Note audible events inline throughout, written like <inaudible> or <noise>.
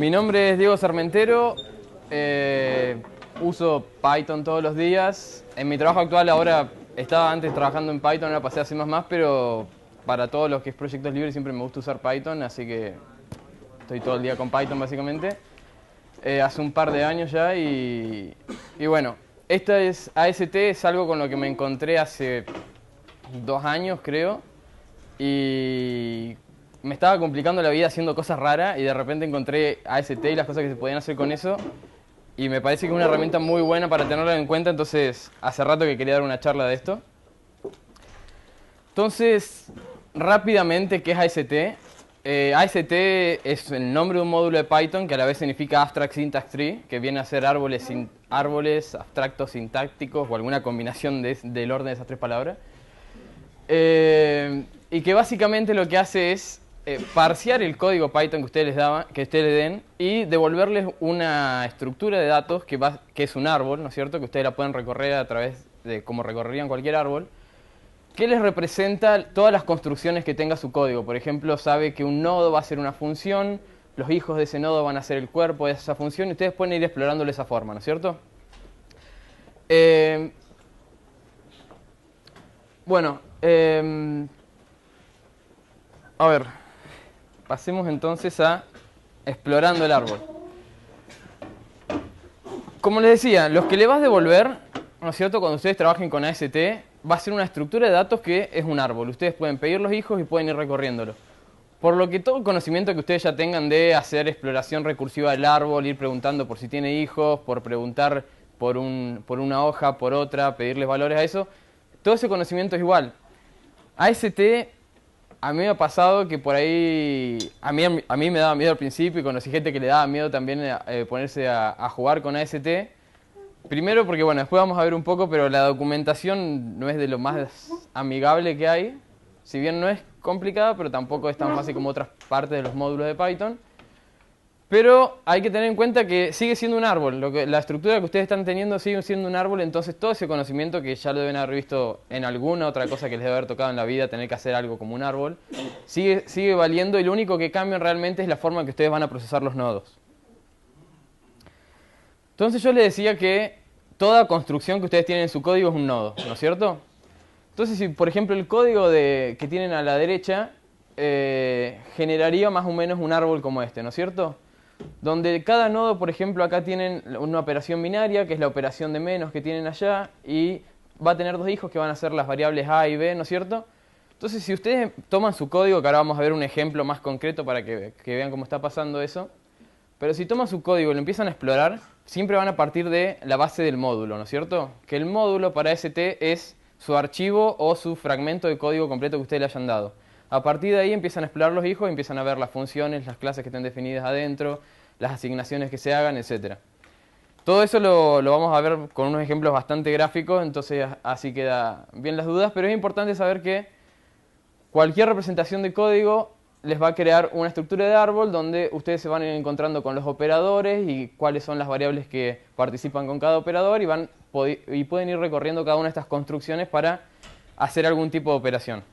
Mi nombre es Diego Sarmentero, eh, uso Python todos los días. En mi trabajo actual ahora estaba antes trabajando en Python, ahora pasé a más, pero para todos los que es proyectos libres siempre me gusta usar Python, así que estoy todo el día con Python básicamente. Eh, hace un par de años ya y, bueno, esta es AST, es algo con lo que me encontré hace dos años creo y me estaba complicando la vida haciendo cosas raras y de repente encontré AST y las cosas que se podían hacer con eso. Y me parece que es una herramienta muy buena para tenerla en cuenta, entonces hace rato que quería dar una charla de esto. Entonces, rápidamente, ¿qué es AST? Eh, AST es el nombre de un módulo de Python que a la vez significa Abstract Syntax Tree, que viene a ser árboles, sin, árboles abstractos sintácticos o alguna combinación del orden de esas tres palabras. Eh, y que básicamente lo que hace es eh, parciar el código Python que ustedes, les daban, que ustedes den y devolverles una estructura de datos que, es un árbol, ¿no es cierto? Que ustedes la pueden recorrer a través de como recorrerían cualquier árbol. que les representa todas las construcciones que tenga su código? Por ejemplo, sabe que un nodo va a ser una función, los hijos de ese nodo van a ser el cuerpo de esa función y ustedes pueden ir explorándole esa forma, ¿no es cierto? Eh, bueno, eh, a ver. Pasemos entonces a explorando el árbol. Como les decía, los que le vas a devolver, ¿no es cierto? Cuando ustedes trabajen con AST, va a ser una estructura de datos que es un árbol. Ustedes pueden pedir los hijos y pueden ir recorriéndolo. Por lo que todo el conocimiento que ustedes ya tengan de hacer exploración recursiva del árbol, ir preguntando por si tiene hijos, por preguntar por, un, por una hoja, por otra, pedirles valores a eso, todo ese conocimiento es igual. AST a mí me ha pasado que por ahí, a mí, a me daba miedo al principio y conocí gente que le daba miedo también eh, eh, ponerse a, jugar con AST. Primero porque, bueno, después vamos a ver un poco, pero la documentación no es de lo más amigable que hay. Si bien no es complicada, pero tampoco es tan fácil como otras partes de los módulos de Python. Pero hay que tener en cuenta que sigue siendo un árbol, la estructura que ustedes están teniendo sigue siendo un árbol, entonces todo ese conocimiento que ya lo deben haber visto en alguna otra cosa que les debe haber tocado en la vida, tener que hacer algo como un árbol, sigue, sigue valiendo y lo único que cambia realmente es la forma en que ustedes van a procesar los nodos. Entonces yo les decía que toda construcción que ustedes tienen en su código es un nodo, ¿no es cierto? Entonces si por ejemplo el código que tienen a la derecha eh, generaría más o menos un árbol como este, ¿no es cierto? donde cada nodo, por ejemplo, acá tienen una operación binaria, que es la operación de menos que tienen allá, y va a tener dos hijos que van a ser las variables A y B, ¿no es cierto? Entonces, si ustedes toman su código, que ahora vamos a ver un ejemplo más concreto para que, que vean cómo está pasando eso, pero si toman su código y lo empiezan a explorar, siempre van a partir de la base del módulo, ¿no es cierto? Que el módulo para ST es su archivo o su fragmento de código completo que ustedes le hayan dado. A partir de ahí empiezan a explorar los hijos, empiezan a ver las funciones, las clases que estén definidas adentro, las asignaciones que se hagan, etc. Todo eso lo, vamos a ver con unos ejemplos bastante gráficos, entonces así queda bien las dudas, pero es importante saber que cualquier representación de código les va a crear una estructura de árbol donde ustedes se van encontrando con los operadores y cuáles son las variables que participan con cada operador y, van, y pueden ir recorriendo cada una de estas construcciones para hacer algún tipo de operación.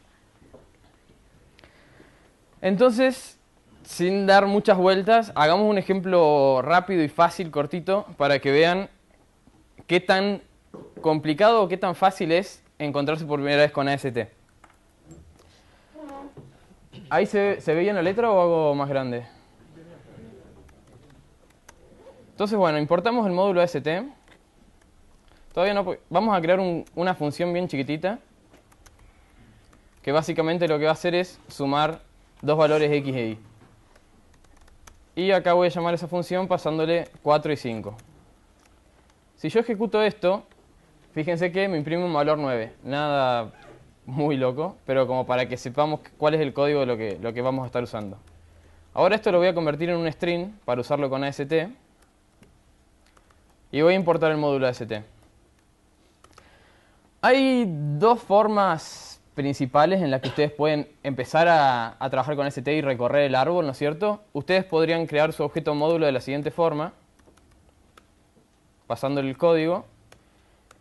Entonces, sin dar muchas vueltas, hagamos un ejemplo rápido y fácil, cortito, para que vean qué tan complicado o qué tan fácil es encontrarse por primera vez con AST. ¿Ahí se, se ve bien la letra o algo más grande? Entonces, bueno, importamos el módulo AST. Todavía no vamos a crear una función bien chiquitita que básicamente lo que va a hacer es sumar dos valores x e y. Y acá voy a llamar esa función pasándole 4 y 5. Si yo ejecuto esto, fíjense que me imprime un valor 9. Nada muy loco, pero como para que sepamos cuál es el código de lo que, lo que vamos a estar usando. Ahora esto lo voy a convertir en un string para usarlo con AST. Y voy a importar el módulo AST. Hay dos formas principales en las que ustedes pueden empezar a, trabajar con ST y recorrer el árbol, ¿no es cierto? Ustedes podrían crear su objeto módulo de la siguiente forma, pasándole el código,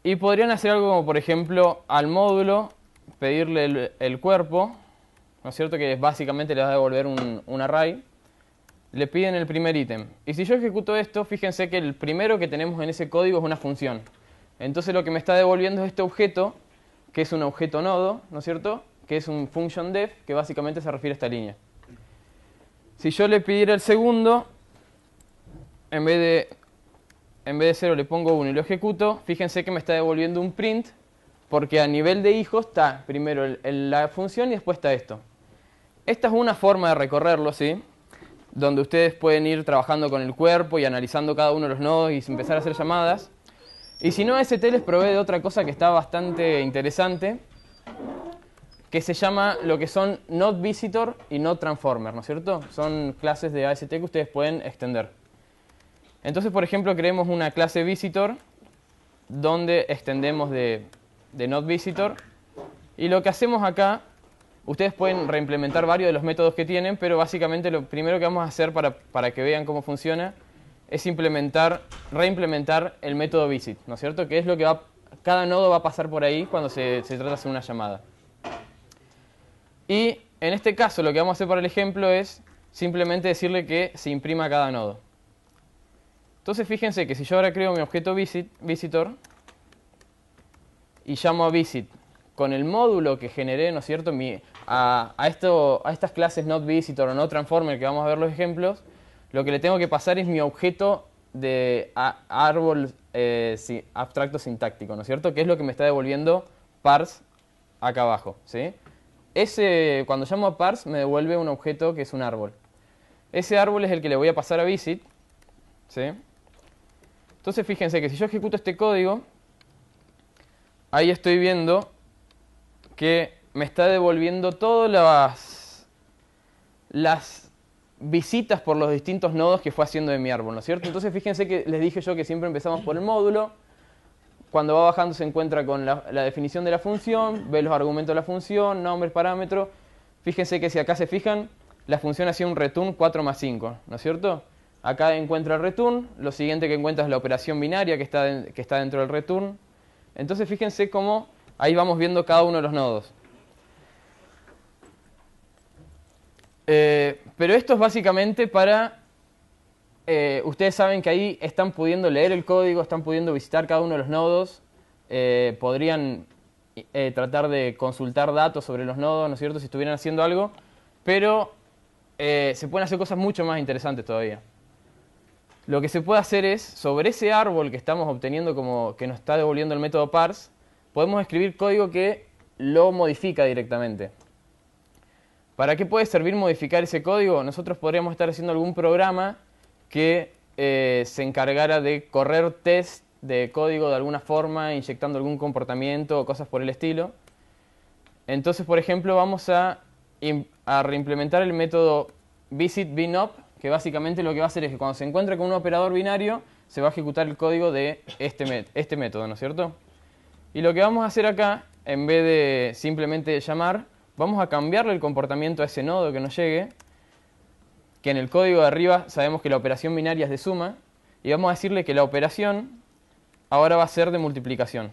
y podrían hacer algo como, por ejemplo, al módulo pedirle el, cuerpo, ¿no es cierto? Que básicamente le va a devolver un, un array le piden el primer ítem. Y si yo ejecuto esto, fíjense que el primero que tenemos en ese código es una función. Entonces lo que me está devolviendo es este objeto que es un objeto nodo, ¿no es cierto? Que es un function def, que básicamente se refiere a esta línea. Si yo le pidiera el segundo, en vez de, en vez de 0 le pongo uno y lo ejecuto, fíjense que me está devolviendo un print, porque a nivel de hijo está primero la función y después está esto. Esta es una forma de recorrerlo, ¿sí? Donde ustedes pueden ir trabajando con el cuerpo y analizando cada uno de los nodos y empezar a hacer llamadas. Y si no, AST les provee de otra cosa que está bastante interesante, que se llama lo que son Not Visitor y Not Transformer, ¿no es cierto? Son clases de AST que ustedes pueden extender. Entonces, por ejemplo, creemos una clase Visitor donde extendemos de, de Not Visitor y lo que hacemos acá, ustedes pueden reimplementar varios de los métodos que tienen, pero básicamente lo primero que vamos a hacer para que vean cómo funciona es implementar, reimplementar el método visit, ¿no es cierto? Que es lo que va, cada nodo va a pasar por ahí cuando se, trata de hacer una llamada. Y en este caso lo que vamos a hacer para el ejemplo es simplemente decirle que se imprima cada nodo. Entonces fíjense que si yo ahora creo mi objeto visit, visitor y llamo a visit con el módulo que generé, ¿no es cierto?, a, esto, a estas clases not visitor o not transformer que vamos a ver los ejemplos, lo que le tengo que pasar es mi objeto de árbol eh, abstracto sintáctico, ¿no es cierto? Que es lo que me está devolviendo parse acá abajo, ¿sí? Ese, cuando llamo a parse me devuelve un objeto que es un árbol. Ese árbol es el que le voy a pasar a visit, ¿sí? Entonces fíjense que si yo ejecuto este código, ahí estoy viendo que me está devolviendo todas las visitas por los distintos nodos que fue haciendo de mi árbol, ¿no es cierto? Entonces fíjense que les dije yo que siempre empezamos por el módulo, cuando va bajando se encuentra con la, definición de la función, ve los argumentos de la función, nombres, parámetros, fíjense que si acá se fijan, la función hacía un return 4 más 5, ¿no es cierto? Acá encuentra el return, lo siguiente que encuentra es la operación binaria que que está dentro del return, entonces fíjense cómo ahí vamos viendo cada uno de los nodos. Eh, pero esto es básicamente para... Eh, ustedes saben que ahí están pudiendo leer el código, están pudiendo visitar cada uno de los nodos, eh, podrían tratar de consultar datos sobre los nodos, ¿no es cierto?, si estuvieran haciendo algo, pero se pueden hacer cosas mucho más interesantes todavía. Lo que se puede hacer es, sobre ese árbol que estamos obteniendo como que nos está devolviendo el método parse, podemos escribir código que lo modifica directamente. ¿Para qué puede servir modificar ese código? Nosotros podríamos estar haciendo algún programa que eh, se encargara de correr test de código de alguna forma, inyectando algún comportamiento o cosas por el estilo. Entonces, por ejemplo, vamos a, reimplementar el método visit binop, que básicamente lo que va a hacer es que cuando se encuentre con un operador binario, se va a ejecutar el código de este, este método, ¿no es cierto? Y lo que vamos a hacer acá, en vez de simplemente llamar, vamos a cambiarle el comportamiento a ese nodo que nos llegue, que en el código de arriba sabemos que la operación binaria es de suma, y vamos a decirle que la operación ahora va a ser de multiplicación.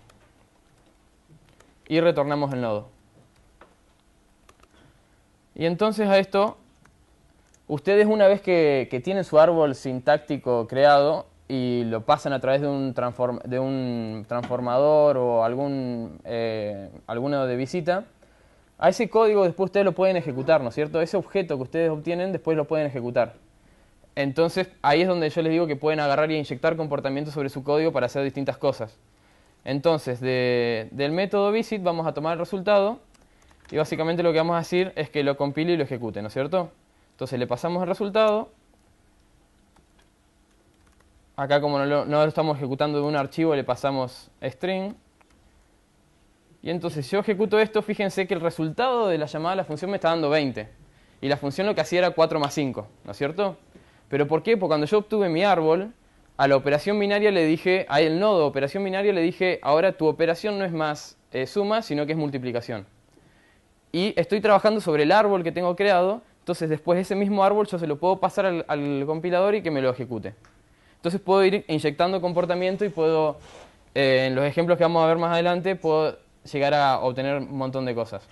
Y retornamos el nodo. Y entonces a esto, ustedes una vez que, tienen su árbol sintáctico creado, y lo pasan a través de un, transformador o algún, eh, alguno de visita, a ese código después ustedes lo pueden ejecutar, ¿no es cierto? Ese objeto que ustedes obtienen después lo pueden ejecutar. Entonces ahí es donde yo les digo que pueden agarrar y inyectar comportamientos sobre su código para hacer distintas cosas. Entonces del método visit vamos a tomar el resultado y básicamente lo que vamos a decir es que lo compile y lo ejecute, ¿no es cierto? Entonces le pasamos el resultado. Acá como no lo estamos ejecutando de un archivo le pasamos string. Y entonces, yo ejecuto esto, fíjense que el resultado de la llamada a la función me está dando 20. Y la función lo que hacía era 4 más 5, ¿no es cierto? ¿Pero por qué? Porque cuando yo obtuve mi árbol, a la operación binaria le dije, a el nodo operación binaria le dije, ahora tu operación no es más eh, suma, sino que es multiplicación. Y estoy trabajando sobre el árbol que tengo creado, entonces después ese mismo árbol yo se lo puedo pasar al, compilador y que me lo ejecute. Entonces puedo ir inyectando comportamiento y puedo, eh, en los ejemplos que vamos a ver más adelante, puedo llegar a obtener un montón de cosas.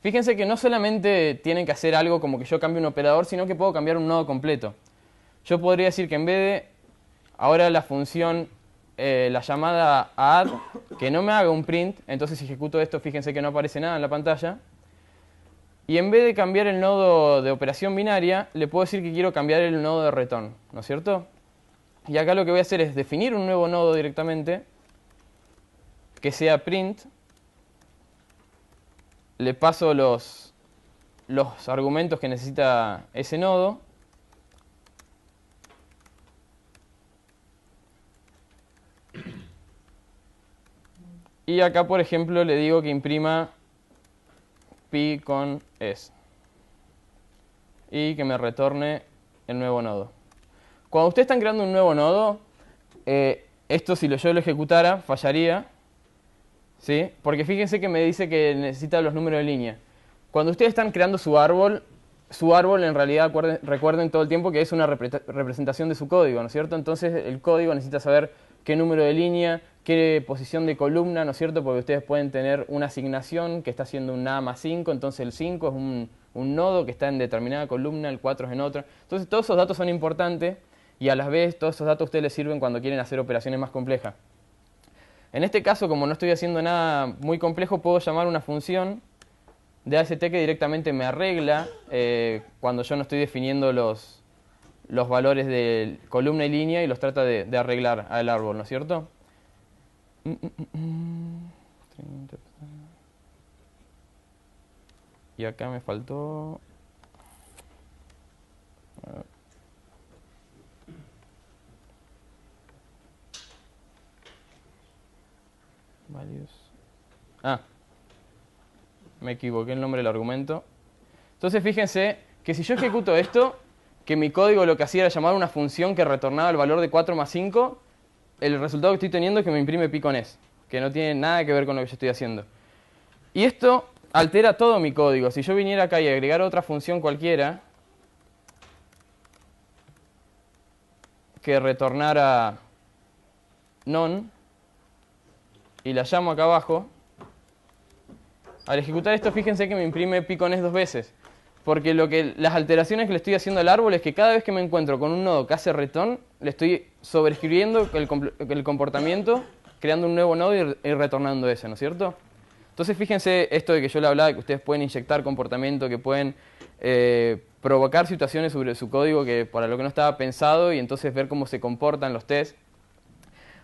Fíjense que no solamente tienen que hacer algo como que yo cambie un operador, sino que puedo cambiar un nodo completo. Yo podría decir que en vez de ahora la función, eh, la llamada add, que no me haga un print, entonces si ejecuto esto, fíjense que no aparece nada en la pantalla. Y en vez de cambiar el nodo de operación binaria, le puedo decir que quiero cambiar el nodo de return, ¿no es cierto? Y acá lo que voy a hacer es definir un nuevo nodo directamente que sea print, le paso los, los argumentos que necesita ese nodo. Y acá, por ejemplo, le digo que imprima pi con s. Y que me retorne el nuevo nodo. Cuando ustedes están creando un nuevo nodo, eh, esto si yo lo ejecutara, fallaría. ¿sí? Porque fíjense que me dice que necesita los números de línea. Cuando ustedes están creando su árbol, su árbol en realidad recuerden, todo el tiempo que es una representación de su código, ¿no es cierto? Entonces el código necesita saber qué número de línea, qué posición de columna, ¿no es cierto? Porque ustedes pueden tener una asignación que está haciendo un nada más 5, entonces el 5 es un, un nodo que está en determinada columna, el 4 es en otra. Entonces todos esos datos son importantes y a la vez todos esos datos ustedes les sirven cuando quieren hacer operaciones más complejas. En este caso, como no estoy haciendo nada muy complejo, puedo llamar una función de AST que directamente me arregla eh, cuando yo no estoy definiendo los, los valores de columna y línea y los trata de, arreglar al árbol, ¿no es cierto? Y acá me faltó... Ah, me equivoqué el nombre del argumento. Entonces fíjense que si yo ejecuto esto, que mi código lo que hacía era llamar una función que retornaba el valor de 4 más 5, el resultado que estoy teniendo es que me imprime pi con que no tiene nada que ver con lo que yo estoy haciendo. Y esto altera todo mi código. Si yo viniera acá y agregara otra función cualquiera, que retornara non, y la llamo acá abajo, al ejecutar esto fíjense que me imprime picones dos veces. Porque lo que, las alteraciones que le estoy haciendo al árbol es que cada vez que me encuentro con un nodo que hace retón, le estoy sobreescribiendo el, comportamiento, creando un nuevo nodo y, retornando ese, ¿no es cierto? Entonces fíjense esto de que yo le hablaba, que ustedes pueden inyectar comportamiento, que pueden eh, provocar situaciones sobre su código que para lo que no estaba pensado y entonces ver cómo se comportan los tests.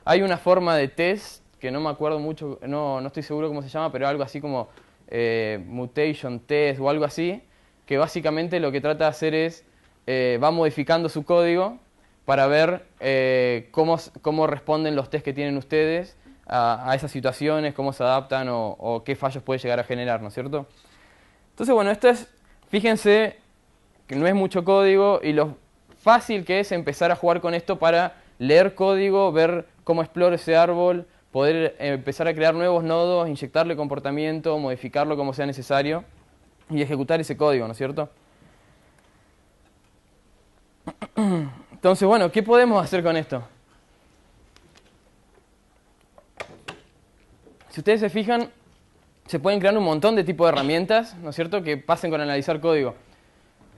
Hay una forma de test que no me acuerdo mucho, no, estoy seguro cómo se llama, pero algo así como eh, mutation test o algo así, que básicamente lo que trata de hacer es, eh, va modificando su código para ver eh, cómo, responden los test que tienen ustedes a, esas situaciones, cómo se adaptan o, qué fallos puede llegar a generar, ¿no es cierto? Entonces, bueno, esto es, fíjense que no es mucho código y lo fácil que es empezar a jugar con esto para leer código, ver cómo explore ese árbol, poder eh, empezar a crear nuevos nodos, inyectarle comportamiento, modificarlo como sea necesario y ejecutar ese código, ¿no es cierto? <clears throat> Entonces, bueno, ¿qué podemos hacer con esto? Si ustedes se fijan, se pueden crear un montón de tipos de herramientas, ¿no es cierto?, que pasen con analizar código.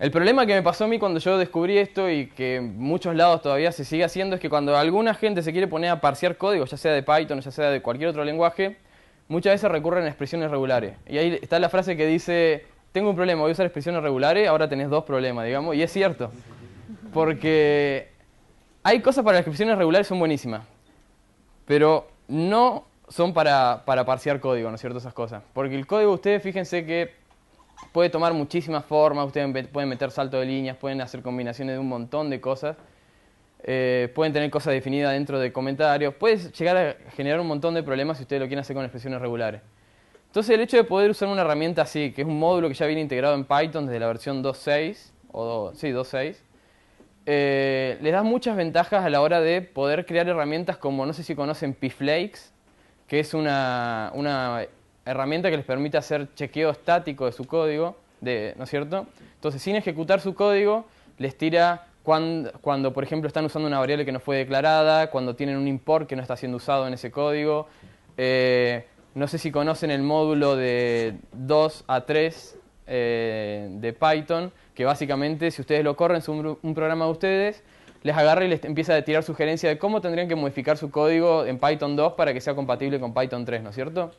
El problema que me pasó a mí cuando yo descubrí esto y que en muchos lados todavía se sigue haciendo es que cuando alguna gente se quiere poner a parsear código, ya sea de Python, ya sea de cualquier otro lenguaje, muchas veces recurren a expresiones regulares. Y ahí está la frase que dice, tengo un problema, voy a usar expresiones regulares, ahora tenés dos problemas, digamos, y es cierto. Porque hay cosas para las expresiones regulares son buenísimas, pero no son para, para código, ¿no es cierto? Esas cosas. Porque el código, ustedes fíjense que puede tomar muchísimas formas, ustedes pueden meter salto de líneas, pueden hacer combinaciones de un montón de cosas, eh, pueden tener cosas definidas dentro de comentarios, puede llegar a generar un montón de problemas si ustedes lo quieren hacer con expresiones regulares. Entonces el hecho de poder usar una herramienta así, que es un módulo que ya viene integrado en Python desde la versión 2.6, o sí, 2.6, eh, les da muchas ventajas a la hora de poder crear herramientas como, no sé si conocen Pflakes, que es una, una herramienta que les permite hacer chequeo estático de su código, de, ¿no es cierto? Entonces, sin ejecutar su código, les tira cuando, por ejemplo, están usando una variable que no fue declarada, cuando tienen un import que no está siendo usado en ese código. Eh, no sé si conocen el módulo de 2 a 3 eh, de Python, que básicamente, si ustedes lo corren, es un, un programa de ustedes, les agarra y les empieza a tirar sugerencias de cómo tendrían que modificar su código en Python 2 para que sea compatible con Python 3, ¿no es cierto?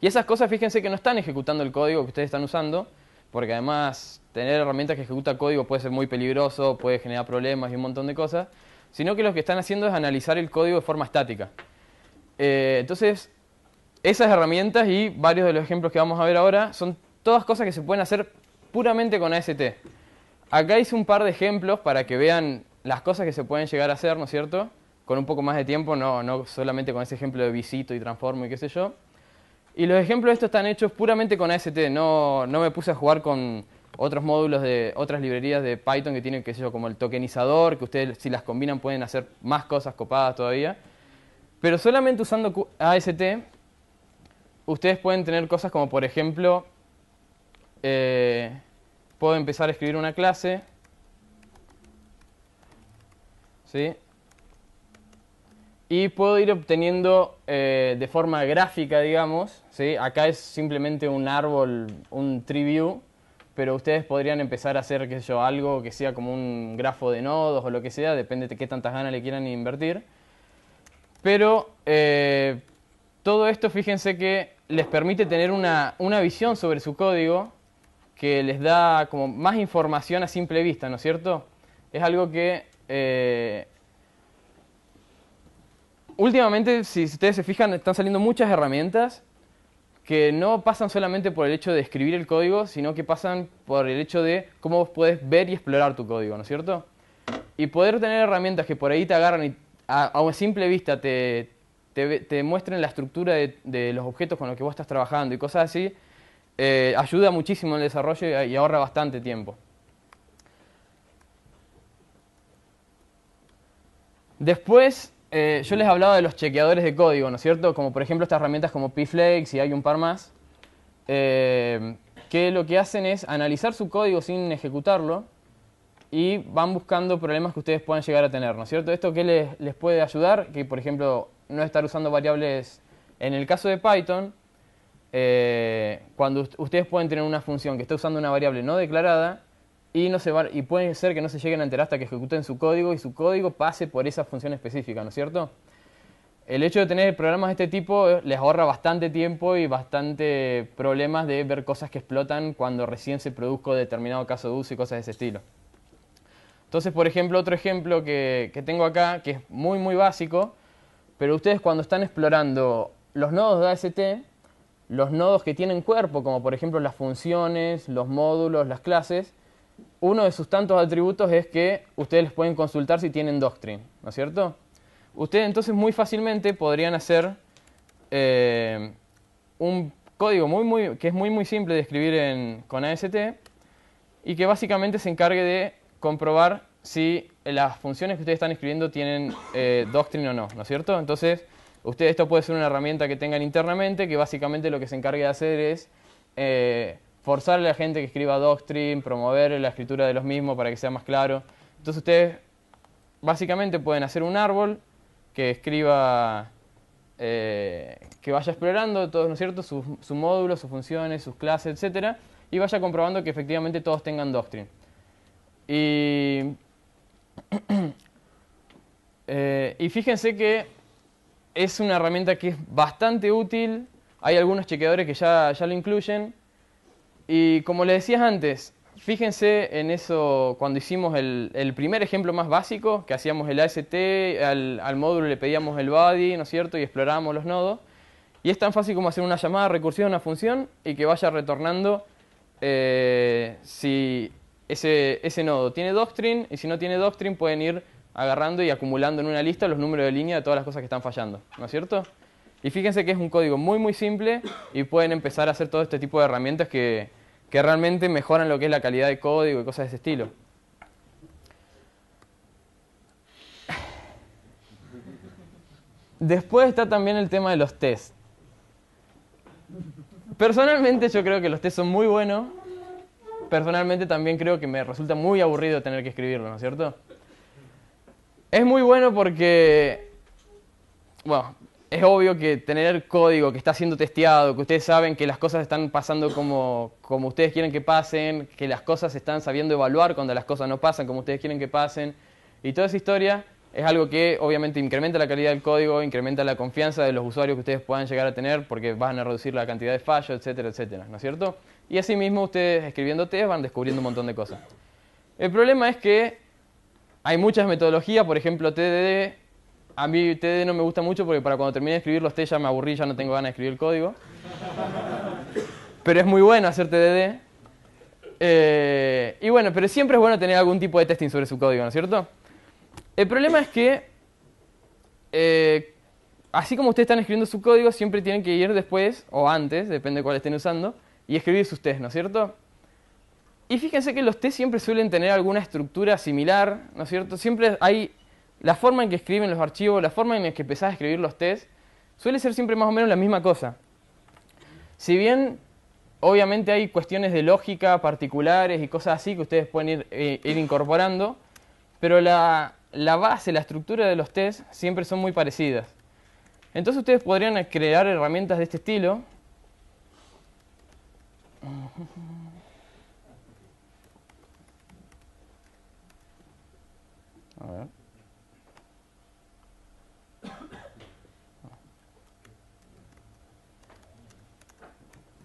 Y esas cosas, fíjense que no están ejecutando el código que ustedes están usando, porque además tener herramientas que ejecuta código puede ser muy peligroso, puede generar problemas y un montón de cosas, sino que lo que están haciendo es analizar el código de forma estática. Eh, entonces, esas herramientas y varios de los ejemplos que vamos a ver ahora son todas cosas que se pueden hacer puramente con AST. Acá hice un par de ejemplos para que vean las cosas que se pueden llegar a hacer, ¿no es cierto? Con un poco más de tiempo, no, no solamente con ese ejemplo de visito y transformo y qué sé yo. Y los ejemplos de están hechos puramente con AST, no, no me puse a jugar con otros módulos de otras librerías de Python que tienen, qué sé yo, como el tokenizador, que ustedes si las combinan pueden hacer más cosas copadas todavía. Pero solamente usando AST, ustedes pueden tener cosas como, por ejemplo, eh, puedo empezar a escribir una clase, ¿sí? y puedo ir obteniendo eh, de forma gráfica, digamos, acá es simplemente un árbol, un tree view, pero ustedes podrían empezar a hacer, yo, algo que sea como un grafo de nodos o lo que sea, depende de qué tantas ganas le quieran invertir. Pero eh, todo esto, fíjense que les permite tener una, visión sobre su código que les da como más información a simple vista, ¿no es cierto? Es algo que eh, últimamente, si ustedes se fijan, están saliendo muchas herramientas que no pasan solamente por el hecho de escribir el código, sino que pasan por el hecho de cómo vos ver y explorar tu código, ¿no es cierto? Y poder tener herramientas que por ahí te agarran y a, una simple vista te, te, muestren la estructura de, los objetos con los que vos estás trabajando y cosas así, eh, ayuda muchísimo en el desarrollo y ahorra bastante tiempo. Después eh, yo les hablaba de los chequeadores de código, ¿no es cierto? Como por ejemplo estas herramientas como PFLakes y hay un par más, eh, que lo que hacen es analizar su código sin ejecutarlo y van buscando problemas que ustedes puedan llegar a tener, ¿no es cierto? Esto qué les, puede ayudar, que por ejemplo no estar usando variables, en el caso de Python, eh, cuando ustedes pueden tener una función que está usando una variable no declarada, y, no se y ser que no se lleguen a enterar hasta que ejecuten su código y su código pase por esa función específica, ¿no es cierto? El hecho de tener programas de este tipo eh, les ahorra bastante tiempo y bastante problemas de ver cosas que explotan cuando recién se produzco determinado caso de uso y cosas de ese estilo. Entonces, por ejemplo, otro ejemplo que tengo acá, que es muy, muy básico, pero ustedes cuando están explorando los nodos de AST, los nodos que tienen cuerpo, como por ejemplo las funciones, los módulos, las clases, uno de sus tantos atributos es que ustedes les pueden consultar si tienen Doctrine, ¿no es cierto? Ustedes entonces muy fácilmente podrían hacer eh, un código muy, muy, que es muy, muy simple de escribir en, con AST y que básicamente se encargue de comprobar si las funciones que ustedes están escribiendo tienen eh, Doctrine o no, ¿no es cierto? Entonces, ustedes esto puede ser una herramienta que tengan internamente que básicamente lo que se encargue de hacer es... Eh, forzar a la gente que escriba Doctrine, promover la escritura de los mismos para que sea más claro. Entonces ustedes básicamente pueden hacer un árbol que escriba, eh, que vaya explorando todos, ¿no es cierto?, sus, módulos, sus funciones, sus clases, etcétera, y vaya comprobando que efectivamente todos tengan Doctrine. Y, <clears throat> eh, y fíjense que es una herramienta que es bastante útil, hay algunos chequeadores que ya, ya lo incluyen, y como le decías antes, fíjense en eso cuando hicimos el, primer ejemplo más básico, que hacíamos el AST, al, módulo le pedíamos el body, ¿no es cierto? Y explorábamos los nodos. Y es tan fácil como hacer una llamada recursiva a una función y que vaya retornando eh, si ese, ese, nodo tiene doctrine y si no tiene doctrine pueden ir agarrando y acumulando en una lista los números de línea de todas las cosas que están fallando, ¿no es cierto? Y fíjense que es un código muy muy simple y pueden empezar a hacer todo este tipo de herramientas que, que realmente mejoran lo que es la calidad de código y cosas de ese estilo. Después está también el tema de los test. Personalmente yo creo que los test son muy buenos. Personalmente también creo que me resulta muy aburrido tener que escribirlo, ¿no es cierto? Es muy bueno porque, bueno, es obvio que tener código que está siendo testeado, que ustedes saben que las cosas están pasando como, ustedes quieren que pasen, que las cosas están sabiendo evaluar cuando las cosas no pasan como ustedes quieren que pasen, y toda esa historia es algo que obviamente incrementa la calidad del código, incrementa la confianza de los usuarios que ustedes puedan llegar a tener porque van a reducir la cantidad de fallos, etcétera, etcétera, ¿no es cierto? Y mismo ustedes escribiendo test van descubriendo un montón de cosas. El problema es que hay muchas metodologías, por ejemplo TDD, a mí TD no me gusta mucho porque para cuando termine de escribir los T ya me aburrí, ya no tengo ganas de escribir el código. Pero es muy bueno hacer TDD. Eh, y bueno, pero siempre es bueno tener algún tipo de testing sobre su código, ¿no es cierto? El problema es que, eh, así como ustedes están escribiendo su código, siempre tienen que ir después, o antes, depende de cuál estén usando, y escribir sus tests, ¿no es cierto? Y fíjense que los tests siempre suelen tener alguna estructura similar, ¿no es cierto? Siempre hay la forma en que escriben los archivos, la forma en que empezás a escribir los test, suele ser siempre más o menos la misma cosa. Si bien obviamente hay cuestiones de lógica particulares y cosas así que ustedes pueden ir, eh, incorporando, pero la, la, base, la estructura de los tests siempre son muy parecidas. Entonces ustedes podrían crear herramientas de este estilo.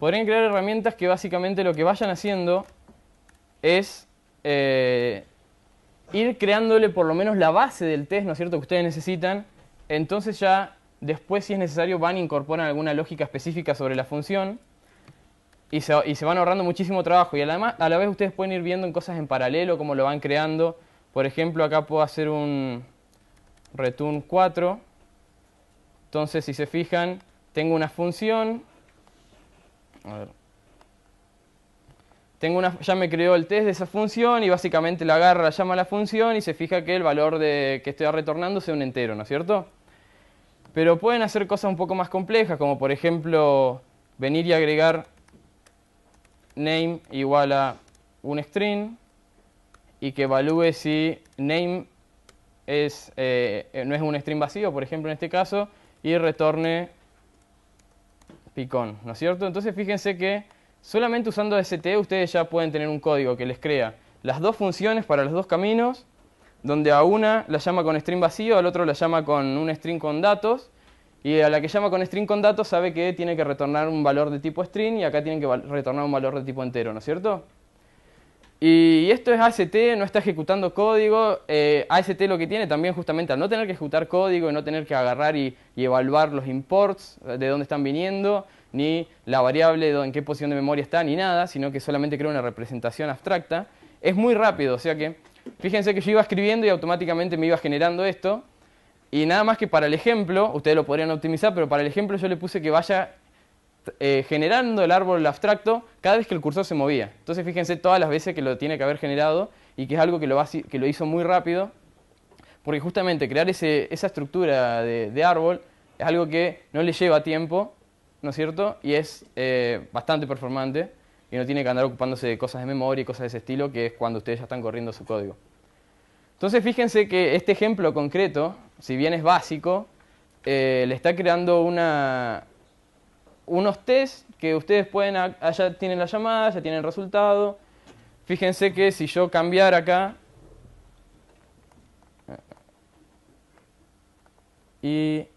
podrían crear herramientas que básicamente lo que vayan haciendo es eh, ir creándole por lo menos la base del test, ¿no es cierto?, que ustedes necesitan. Entonces ya después, si es necesario, van a incorporar alguna lógica específica sobre la función y se, van ahorrando muchísimo trabajo. Y además, a la vez ustedes pueden ir viendo en cosas en paralelo, cómo lo van creando. Por ejemplo, acá puedo hacer un return 4. Entonces, si se fijan, tengo una función tengo una, ya me creó el test de esa función y básicamente la agarra, llama a la función y se fija que el valor de, que estoy retornando sea un entero, ¿no es cierto? Pero pueden hacer cosas un poco más complejas, como por ejemplo venir y agregar name igual a un string y que evalúe si name es, eh, eh, no es un string vacío, por ejemplo en este caso, y retorne ¿no es cierto? Entonces fíjense que solamente usando ST ustedes ya pueden tener un código que les crea las dos funciones para los dos caminos, donde a una la llama con string vacío, al otro la llama con un string con datos, y a la que llama con string con datos sabe que tiene que retornar un valor de tipo string y acá tiene que retornar un valor de tipo entero, ¿no es cierto? Y esto es AST, no está ejecutando código. Eh, AST lo que tiene también justamente al no tener que ejecutar código y no tener que agarrar y, y, evaluar los imports, eh, de dónde están viniendo, ni la variable en qué posición de memoria está, ni nada, sino que solamente crea una representación abstracta. Es muy rápido, o sea que fíjense que yo iba escribiendo y automáticamente me iba generando esto. Y nada más que para el ejemplo, ustedes lo podrían optimizar, pero para el ejemplo yo le puse que vaya eh, generando el árbol abstracto cada vez que el cursor se movía. Entonces fíjense todas las veces que lo tiene que haber generado y que es algo que lo, que lo hizo muy rápido, porque justamente crear esa estructura de, árbol es algo que no le lleva tiempo, ¿no es cierto? Y es eh, bastante performante y no tiene que andar ocupándose de cosas de memoria y cosas de ese estilo, que es cuando ustedes ya están corriendo su código. Entonces fíjense que este ejemplo concreto, si bien es básico, eh, le está creando una, unos test que ustedes pueden, allá tienen la llamada, ya tienen el resultado. Fíjense que si yo cambiar acá y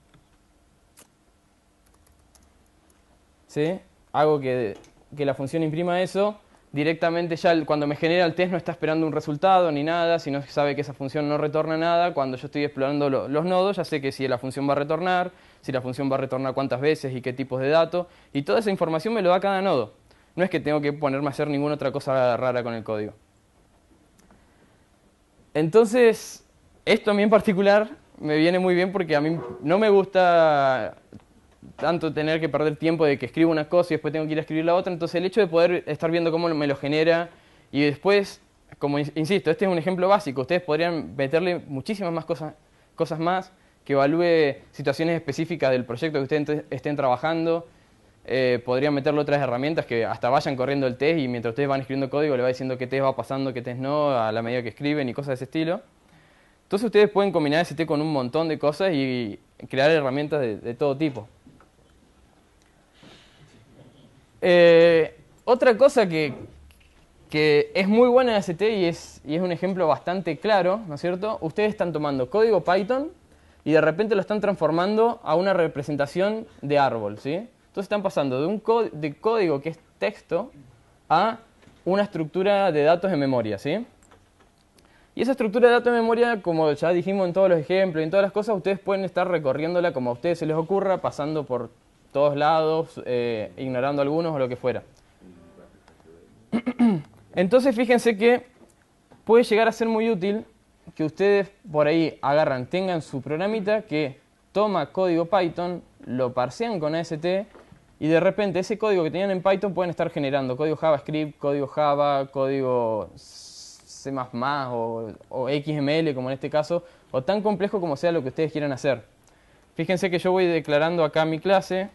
¿sí? hago que, la función imprima eso, directamente ya cuando me genera el test no está esperando un resultado ni nada, sino no sabe que esa función no retorna nada. Cuando yo estoy explorando los nodos, ya sé que si la función va a retornar, si la función va a retornar cuántas veces y qué tipos de datos, y toda esa información me lo da cada nodo. No es que tengo que ponerme a hacer ninguna otra cosa rara con el código. Entonces, esto a mí en particular me viene muy bien porque a mí no me gusta tanto tener que perder tiempo de que escribo una cosa y después tengo que ir a escribir la otra, entonces el hecho de poder estar viendo cómo me lo genera y después, como insisto, este es un ejemplo básico, ustedes podrían meterle muchísimas más cosas, cosas más, que evalúe situaciones específicas del proyecto que ustedes estén trabajando. Eh, podrían meterle otras herramientas que hasta vayan corriendo el test y mientras ustedes van escribiendo código le va diciendo qué test va pasando, qué test no, a la medida que escriben y cosas de ese estilo. Entonces ustedes pueden combinar ST con un montón de cosas y crear herramientas de, todo tipo. Eh, otra cosa que, es muy buena en ST y es, y es un ejemplo bastante claro, ¿no es cierto? Ustedes están tomando código Python y de repente lo están transformando a una representación de árbol, ¿sí? Entonces están pasando de un de código que es texto a una estructura de datos de memoria, ¿sí? Y esa estructura de datos de memoria, como ya dijimos en todos los ejemplos, en todas las cosas, ustedes pueden estar recorriéndola como a ustedes se les ocurra, pasando por todos lados, eh, ignorando algunos o lo que fuera. <clears throat> Entonces fíjense que puede llegar a ser muy útil que ustedes por ahí agarran, tengan su programita que toma código Python, lo parsean con AST y de repente ese código que tenían en Python pueden estar generando código JavaScript, código Java, código C++ o, o XML como en este caso, o tan complejo como sea lo que ustedes quieran hacer. Fíjense que yo voy declarando acá mi clase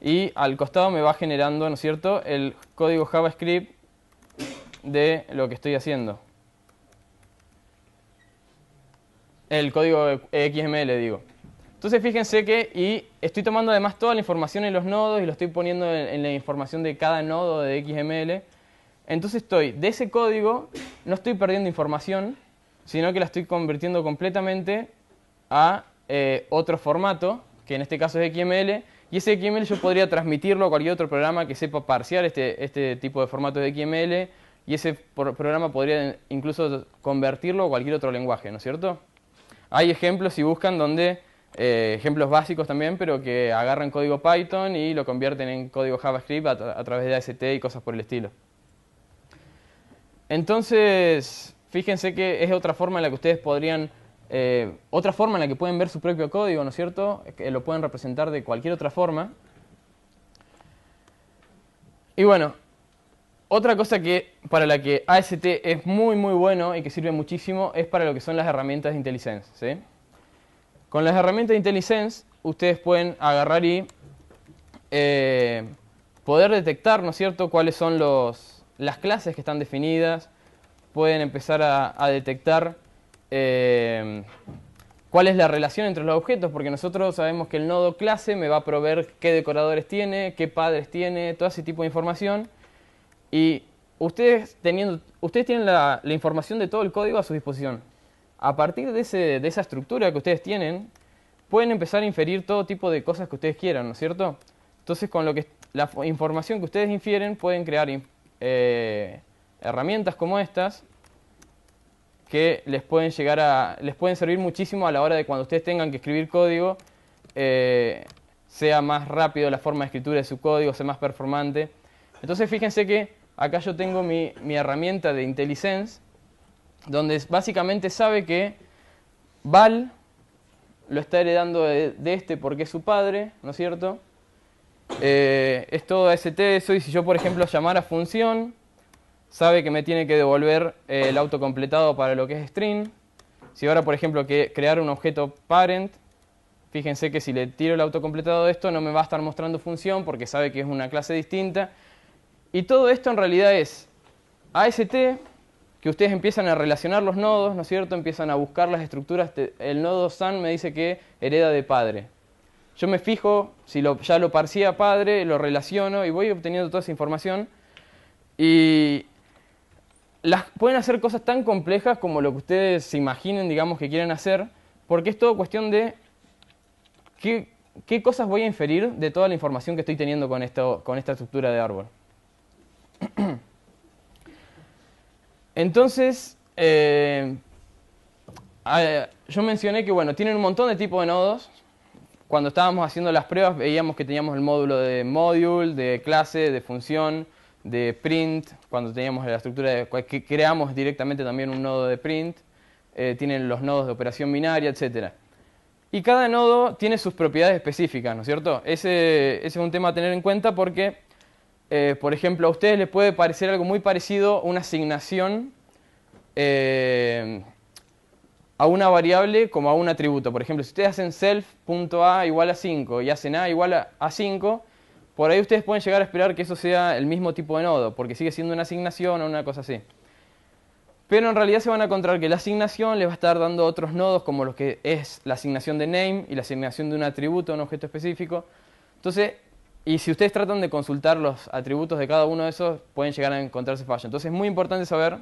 y al costado me va generando, ¿no es cierto?, el código JavaScript de lo que estoy haciendo. El código XML, digo. Entonces fíjense que y estoy tomando además toda la información en los nodos y lo estoy poniendo en, la información de cada nodo de XML. Entonces estoy, de ese código no estoy perdiendo información, sino que la estoy convirtiendo completamente a eh, otro formato, que en este caso es XML, y ese XML yo podría transmitirlo a cualquier otro programa que sepa parciar este, este tipo de formato de XML y ese programa podría incluso convertirlo a cualquier otro lenguaje, ¿no es cierto? Hay ejemplos, si buscan, donde, eh, ejemplos básicos también, pero que agarran código Python y lo convierten en código JavaScript a, través de AST y cosas por el estilo. Entonces, fíjense que es otra forma en la que ustedes podrían, eh, otra forma en la que pueden ver su propio código, ¿no es cierto? Que lo pueden representar de cualquier otra forma. Y bueno, otra cosa que para la que AST es muy muy bueno y que sirve muchísimo es para lo que son las herramientas de IntelliSense. Con las herramientas de IntelliSense ustedes pueden agarrar y eh, poder detectar, ¿no es cierto?, cuáles son los, las clases que están definidas, pueden empezar a, detectar eh, cuál es la relación entre los objetos, porque nosotros sabemos que el nodo clase me va a proveer qué decoradores tiene, qué padres tiene, todo ese tipo de información. Y ustedes, teniendo, ustedes tienen la, información de todo el código a su disposición. A partir de, ese, de, esa estructura que ustedes tienen, pueden empezar a inferir todo tipo de cosas que ustedes quieran, ¿no es cierto? Entonces, con lo que, la información que ustedes infieren, pueden crear eh, herramientas como estas que les pueden llegar a les pueden servir muchísimo a la hora de cuando ustedes tengan que escribir código eh, sea más rápido la forma de escritura de su código sea más performante entonces fíjense que acá yo tengo mi, herramienta de IntelliSense, donde básicamente sabe que Val lo está heredando de, este porque es su padre, ¿no es cierto? Eh, es todo AST eso, y si yo, por ejemplo, llamara función, sabe que me tiene que devolver eh, el auto completado para lo que es string. Si ahora, por ejemplo, que crear un objeto parent, fíjense que si le tiro el autocompletado de esto, no me va a estar mostrando función porque sabe que es una clase distinta y todo esto en realidad es AST, que ustedes empiezan a relacionar los nodos, ¿no es cierto? Empiezan a buscar las estructuras. El nodo san me dice que hereda de padre. Yo me fijo, si ya lo parcía padre, lo relaciono y voy obteniendo toda esa información. Y las, pueden hacer cosas tan complejas como lo que ustedes se imaginen, digamos, que quieren hacer, porque es todo cuestión de qué, cosas voy a inferir de toda la información que estoy teniendo con esta estructura de árbol. <clears throat> Entonces, eh, yo mencioné que, bueno, tienen un montón de tipos de nodos. Cuando estábamos haciendo las pruebas veíamos que teníamos el módulo de module, de clase, de función, de print, cuando teníamos la estructura de, que creamos directamente también un nodo de print, eh, tienen los nodos de operación binaria, etc. Y cada nodo tiene sus propiedades específicas, ¿no es cierto? ese es un tema a tener en cuenta porque eh, por ejemplo, a ustedes les puede parecer algo muy parecido una asignación eh, a una variable como a un atributo. Por ejemplo, si ustedes hacen self.a igual a 5 y hacen a igual a, 5, por ahí ustedes pueden llegar a esperar que eso sea el mismo tipo de nodo, porque sigue siendo una asignación o una cosa así. Pero en realidad se van a encontrar que la asignación les va a estar dando otros nodos, como los que es la asignación de name y la asignación de un atributo a un objeto específico. Entonces, y si ustedes tratan de consultar los atributos de cada uno de esos, pueden llegar a encontrarse fallos. Entonces es muy importante saber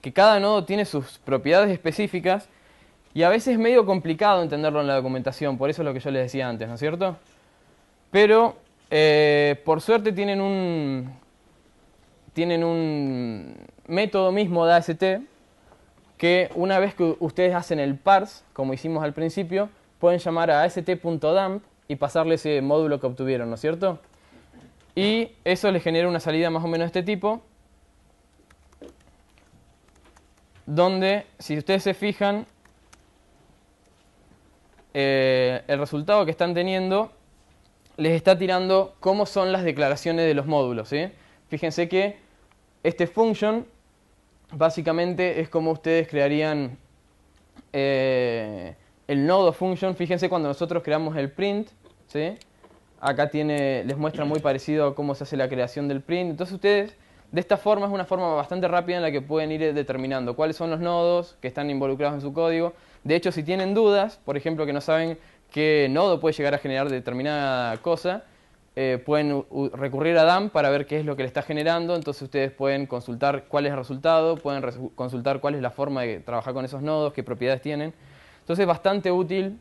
que cada nodo tiene sus propiedades específicas y a veces es medio complicado entenderlo en la documentación, por eso es lo que yo les decía antes, ¿no es cierto? Pero eh, por suerte tienen un, tienen un método mismo de AST que una vez que ustedes hacen el parse, como hicimos al principio, pueden llamar a ast.dump y pasarle ese módulo que obtuvieron, ¿no es cierto? Y eso les genera una salida más o menos de este tipo, donde, si ustedes se fijan, eh, el resultado que están teniendo les está tirando cómo son las declaraciones de los módulos. Fíjense que este function básicamente es como ustedes crearían eh, el nodo function. Fíjense cuando nosotros creamos el print, Acá les muestra muy parecido a cómo se hace la creación del print. Entonces ustedes, de esta forma, es una forma bastante rápida en la que pueden ir determinando cuáles son los nodos que están involucrados en su código. De hecho, si tienen dudas, por ejemplo, que no saben qué nodo puede llegar a generar determinada cosa, eh, pueden recurrir a DAM para ver qué es lo que le está generando, entonces ustedes pueden consultar cuál es el resultado, pueden consultar cuál es la forma de trabajar con esos nodos, qué propiedades tienen. Entonces es bastante útil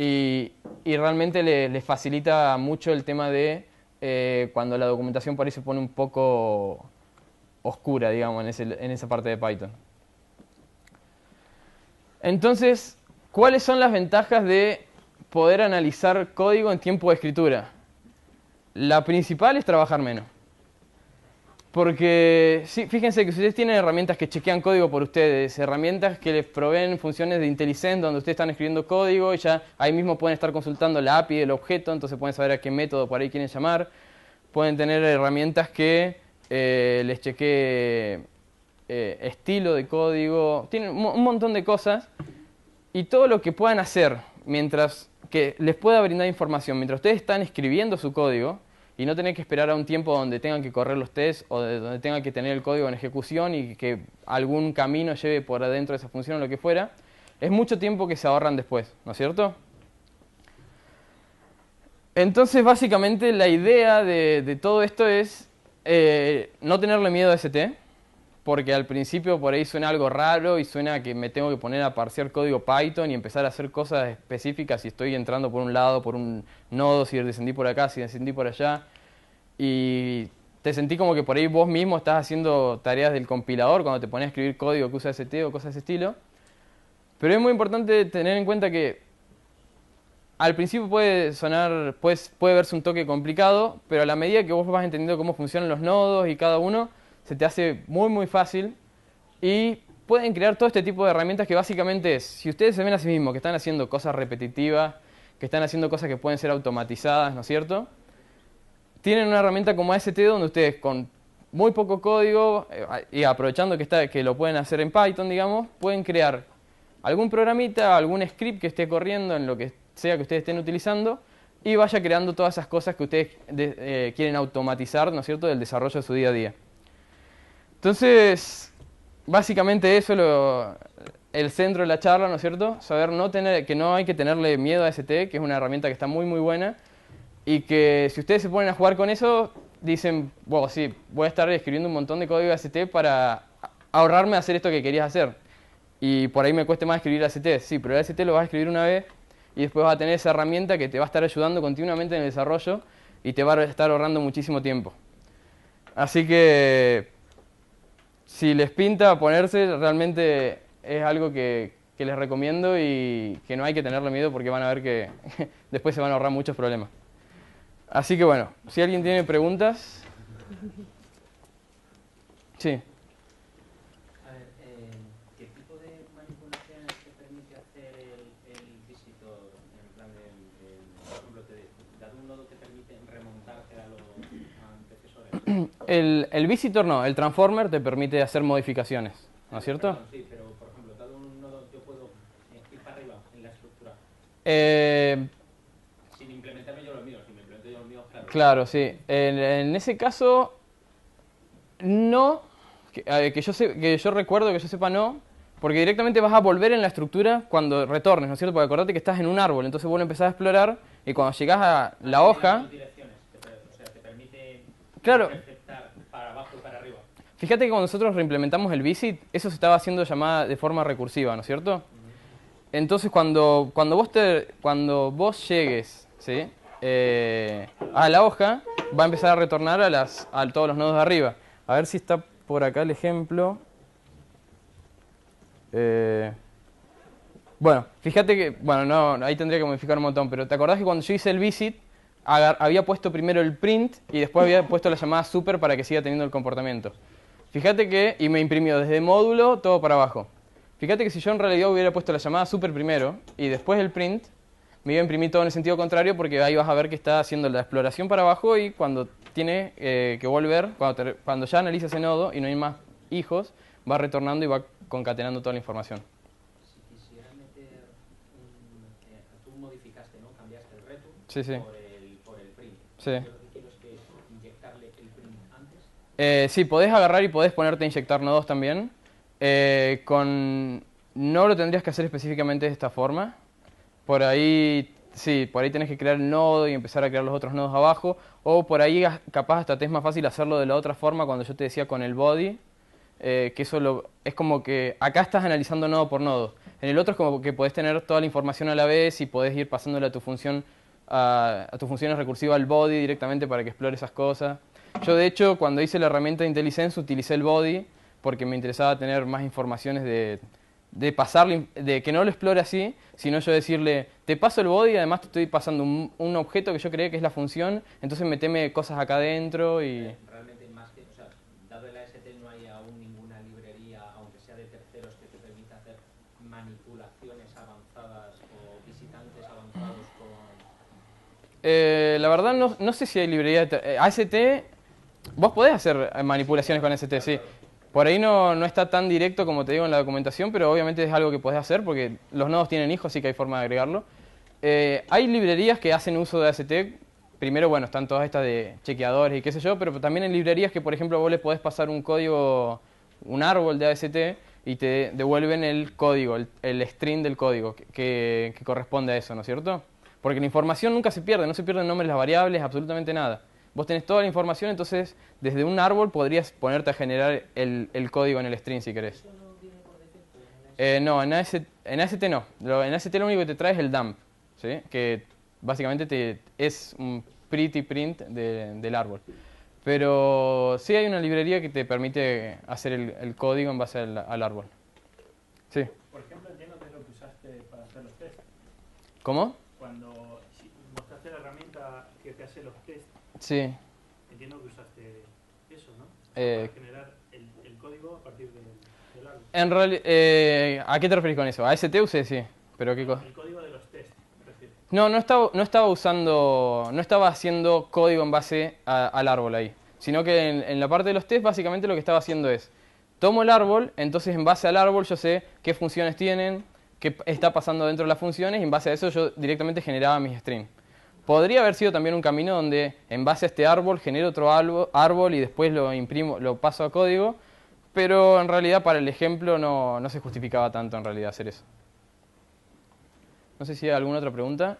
y, realmente les le facilita mucho el tema de eh, cuando la documentación parece se pone un poco oscura, digamos, en esa parte de Python. Entonces, ¿cuáles son las ventajas de poder analizar código en tiempo de escritura? La principal es trabajar menos. Porque sí, fíjense que ustedes tienen herramientas que chequean código por ustedes, herramientas que les proveen funciones de IntelliSense donde ustedes están escribiendo código y ya ahí mismo pueden estar consultando la API del objeto, entonces pueden saber a qué método por ahí quieren llamar. Pueden tener herramientas que eh, les chequee eh, estilo de código, tienen un montón de cosas y todo lo que puedan hacer mientras que les pueda brindar información, mientras ustedes están escribiendo su código, y no tener que esperar a un tiempo donde tengan que correr los tests o donde tengan que tener el código en ejecución y que algún camino lleve por adentro de esa función o lo que fuera, es mucho tiempo que se ahorran después, ¿no es cierto? Entonces, básicamente, la idea de, todo esto es eh, no tenerle miedo a ST, porque al principio por ahí suena algo raro y suena que me tengo que poner a parsear código Python y empezar a hacer cosas específicas si estoy entrando por un lado, por un nodo, si descendí por acá, si descendí por allá. Y te sentí como que por ahí vos mismo estás haciendo tareas del compilador cuando te pones a escribir código que usa ST o cosas de ese estilo. Pero es muy importante tener en cuenta que al principio puede sonar, pues, puede verse un toque complicado, pero a la medida que vos vas entendiendo cómo funcionan los nodos y cada uno, se te hace muy muy fácil y pueden crear todo este tipo de herramientas que básicamente es, si ustedes se ven a sí mismos que están haciendo cosas repetitivas, que están haciendo cosas que pueden ser automatizadas, ¿no es cierto? Tienen una herramienta como AST donde ustedes con muy poco código eh, y aprovechando que, está, que lo pueden hacer en Python, digamos, pueden crear algún programita, algún script que esté corriendo en lo que sea que ustedes estén utilizando y vaya creando todas esas cosas que ustedes eh, quieren automatizar, ¿no es cierto?, del desarrollo de su día a día. Entonces, básicamente eso lo, el centro de la charla, ¿no es cierto? Saber no tener, que no hay que tenerle miedo a ST, que es una herramienta que está muy, muy buena. Y que si ustedes se ponen a jugar con eso, dicen, bueno, sí, voy a estar escribiendo un montón de código ST para ahorrarme hacer esto que querías hacer. Y por ahí me cueste más escribir ST, Sí, pero el ST lo vas a escribir una vez y después vas a tener esa herramienta que te va a estar ayudando continuamente en el desarrollo y te va a estar ahorrando muchísimo tiempo. Así que si les pinta ponerse, realmente es algo que, les recomiendo y que no hay que tenerle miedo porque van a ver que <laughs> después se van a ahorrar muchos problemas. Así que bueno, si alguien tiene preguntas. Sí. el, el visitor no, el transformer te permite hacer modificaciones, ¿no es cierto? sí, pero por ejemplo, dado un nodo yo puedo eh, ir para arriba en la estructura. Eh, Sin implementarme yo lo míos, si yo los claro. Claro, sí. En, ese caso, no, que, yo sé, que yo recuerdo, que yo sepa no, porque directamente vas a volver en la estructura cuando retornes, ¿no es cierto? Porque acordate que estás en un árbol, entonces vos a empezás a explorar y cuando llegás a la hoja, Claro. Fíjate que cuando nosotros reimplementamos el visit, eso se estaba haciendo llamada de forma recursiva, ¿no es cierto? Entonces cuando, cuando, vos, te, cuando vos llegues ¿sí? Eh, a la hoja, va a empezar a retornar a, las, todos los nodos de arriba. A ver si está por acá el ejemplo. Eh, bueno, fíjate que, bueno, no, ahí tendría que modificar un montón, pero ¿te acordás que cuando yo hice el visit, había puesto primero el print y después había puesto la llamada super para que siga teniendo el comportamiento. Fíjate que, y me imprimió desde módulo todo para abajo. Fíjate que si yo en realidad hubiera puesto la llamada super primero y después el print, me iba a imprimir todo en el sentido contrario porque ahí vas a ver que está haciendo la exploración para abajo y cuando tiene eh, que volver, cuando, cuando ya analiza ese nodo y no hay más hijos, va retornando y va concatenando toda la información. Si quisiera meter, eh, tú modificaste, ¿no? Cambiaste el Sí, sí. Sí. Eh, sí, podés agarrar y podés ponerte a inyectar nodos también. Eh, con no lo tendrías que hacer específicamente de esta forma. Por ahí, sí, por ahí tenés que crear el nodo y empezar a crear los otros nodos abajo. O por ahí capaz hasta te es más fácil hacerlo de la otra forma cuando yo te decía con el body. Eh, que eso es como que acá estás analizando nodo por nodo. En el otro es como que podés tener toda la información a la vez y podés ir pasándola a tu función a, tus funciones recursivas al body directamente para que explore esas cosas. Yo de hecho cuando hice la herramienta de IntelliSense utilicé el body porque me interesaba tener más informaciones de, de de que no lo explore así, sino yo decirle, te paso el body, y además te estoy pasando un, un objeto que yo creía que es la función, entonces meteme cosas acá adentro y... Eh, la verdad no, sé si hay librerías de eh, AST, vos podés hacer eh, manipulaciones con AST, sí. Por ahí no, está tan directo como te digo en la documentación, pero obviamente es algo que podés hacer porque los nodos tienen hijos, así que hay forma de agregarlo. hay librerías que hacen uso de AST. Primero, bueno, están todas estas de chequeadores y qué sé yo, pero también hay librerías que, por ejemplo, vos les podés pasar un código, un árbol de AST y te devuelven el código, el, string del código que, que corresponde a eso, ¿no es cierto? Porque la información nunca se pierde, no se pierden nombres, las variables, absolutamente nada. Vos tenés toda la información, entonces desde un árbol podrías ponerte a generar el, código en el string si querés. Eso no, tiene por defecto, eh, no, en AST, en AST no. en AST lo único que te trae es el dump, ¿sí? que básicamente te, es un pretty print del árbol. Pero sí hay una librería que te permite hacer el, código en base al, árbol. Sí. Por ejemplo, en lo que usaste para hacer los tests. ¿Cómo? Sí. Entiendo que usaste eso, ¿no? Eh, Para generar el, código a partir del, árbol En eh, ¿a qué te referís con eso? ¿A ST usé? Sí, pero ¿qué ah, El código de los test, No, no estaba, no estaba usando, no estaba haciendo código en base al árbol ahí, sino que en, la parte de los tests básicamente lo que estaba haciendo es, tomo el árbol, entonces en base al árbol yo sé qué funciones tienen, qué está pasando dentro de las funciones, y en base a eso yo directamente generaba mis string. Podría haber sido también un camino donde en base a este árbol genero otro árbol y después lo imprimo, lo paso a código, pero en realidad para el ejemplo no, no se justificaba tanto en realidad hacer eso. No sé si hay alguna otra pregunta.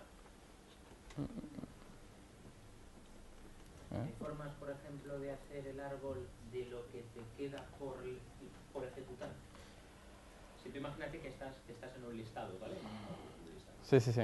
¿Hay formas, por ejemplo, de hacer el árbol de lo que te queda por, ejecutar? Si tú imagínate que que estás en un listado, ¿vale? Sí, sí, sí.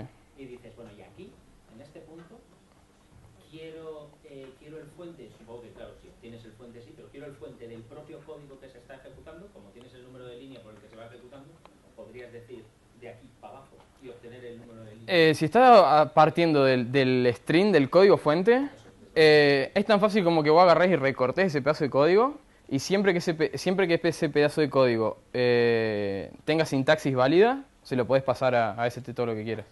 fuente, supongo que claro, si Tienes el fuente sí, pero quiero el fuente del propio código que se está ejecutando, como tienes el número de línea por el que se va ejecutando, podrías decir de aquí para abajo y obtener el número de línea. Eh, si estás partiendo del, del, string, del código fuente, eh, es tan fácil como que vos agarrás y recortés ese pedazo de código y siempre que ese, siempre que ese pedazo de código eh, tenga sintaxis válida, se lo podés pasar a, a ese todo lo que quieras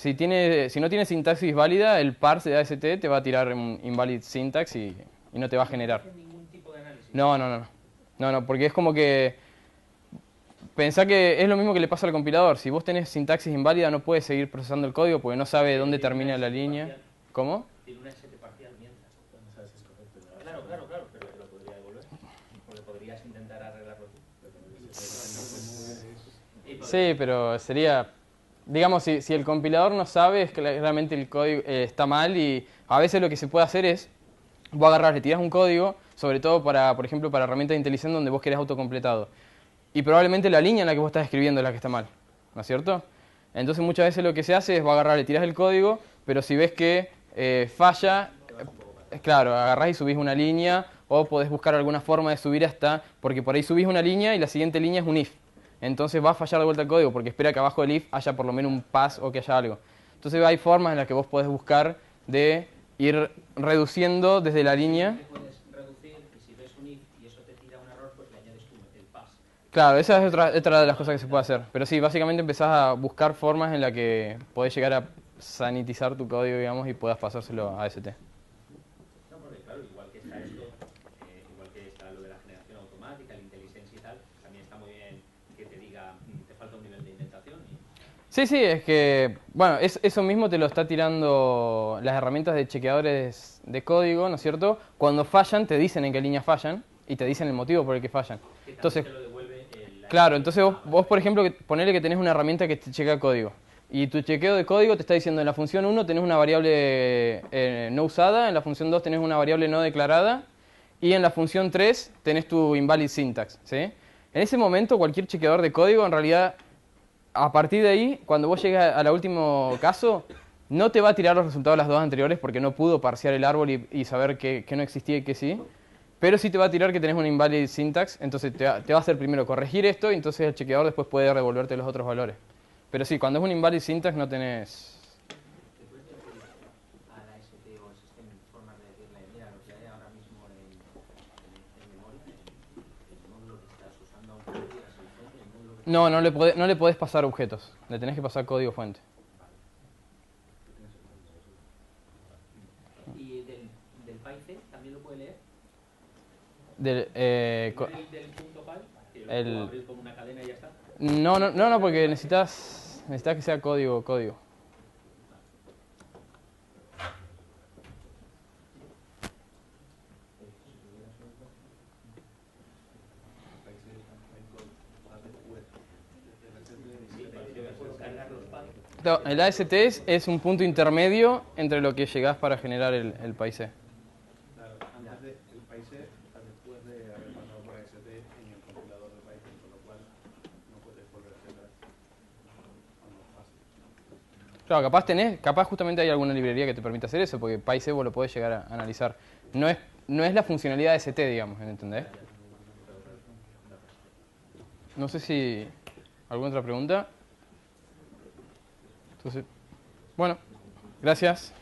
si, tiene, si no tiene sintaxis válida, el parse de AST te va a tirar un invalid syntax y, no te va a generar. Ningún No, no, no. No, no, porque es como que. Pensá que es lo mismo que le pasa al compilador. Si vos tenés sintaxis inválida, no puedes seguir procesando el código porque no sabe dónde termina la línea. ¿Cómo? Tiene una ST parcial mientras. No sabes si es correcto. Claro, claro, claro, pero lo podría devolver. Porque podrías intentar arreglarlo Sí, pero sería digamos, si, el compilador no sabe, es que realmente el código eh, está mal y a veces lo que se puede hacer es, vos agarrar, le tirás un código, sobre todo para, por ejemplo, para herramientas de inteligencia donde vos querés autocompletado. Y probablemente la línea en la que vos estás escribiendo es la que está mal, ¿no es cierto? Entonces muchas veces lo que se hace es, va a agarrar, le tirás el código, pero si ves que eh, falla, es eh, claro, agarrás y subís una línea o podés buscar alguna forma de subir hasta, porque por ahí subís una línea y la siguiente línea es un if entonces va a fallar de vuelta el código porque espera que abajo del if haya por lo menos un pass o que haya algo. Entonces hay formas en las que vos podés buscar de ir reduciendo desde la línea. Claro, esa es otra, de las cosas que se puede hacer. Pero sí, básicamente empezás a buscar formas en las que podés llegar a sanitizar tu código, digamos, y puedas pasárselo a ST. Sí, sí, es que, bueno, eso mismo te lo está tirando las herramientas de chequeadores de código, ¿no es cierto? Cuando fallan, te dicen en qué línea fallan y te dicen el motivo por el que fallan. entonces, claro, entonces vos, por ejemplo, ponele que tenés una herramienta que te chequea código. Y tu chequeo de código te está diciendo en la función 1 tenés una variable eh, no usada, en la función 2 tenés una variable no declarada y en la función 3 tenés tu invalid syntax, ¿sí? En ese momento cualquier chequeador de código en realidad a partir de ahí, cuando vos llegues al último caso, no te va a tirar los resultados de las dos anteriores porque no pudo parsear el árbol y, saber que, no existía y que sí. Pero sí te va a tirar que tenés un invalid syntax, entonces te va, a hacer primero corregir esto y entonces el chequeador después puede devolverte los otros valores. Pero sí, cuando es un invalid syntax no tenés, No, no le, podés, no le podés pasar objetos. Le tenés que pasar código fuente. ¿Y del, del también lo puede leer? Del, eh, ¿Del, del punto PAL? Que lo puedo abrir como una cadena y ya está. No, no, no, no porque necesitas, necesitas que sea código, código. el AST es, un punto intermedio entre lo que llegás para generar el, el Claro, después de haber pasado por AST en el compilador con lo cual no volver a claro, capaz tenés, capaz justamente hay alguna librería que te permita hacer eso, porque paisé vos lo podés llegar a analizar. No es, no es la funcionalidad de AST, digamos, ¿entendés? No sé si... ¿Alguna otra pregunta? Entonces, bueno, gracias.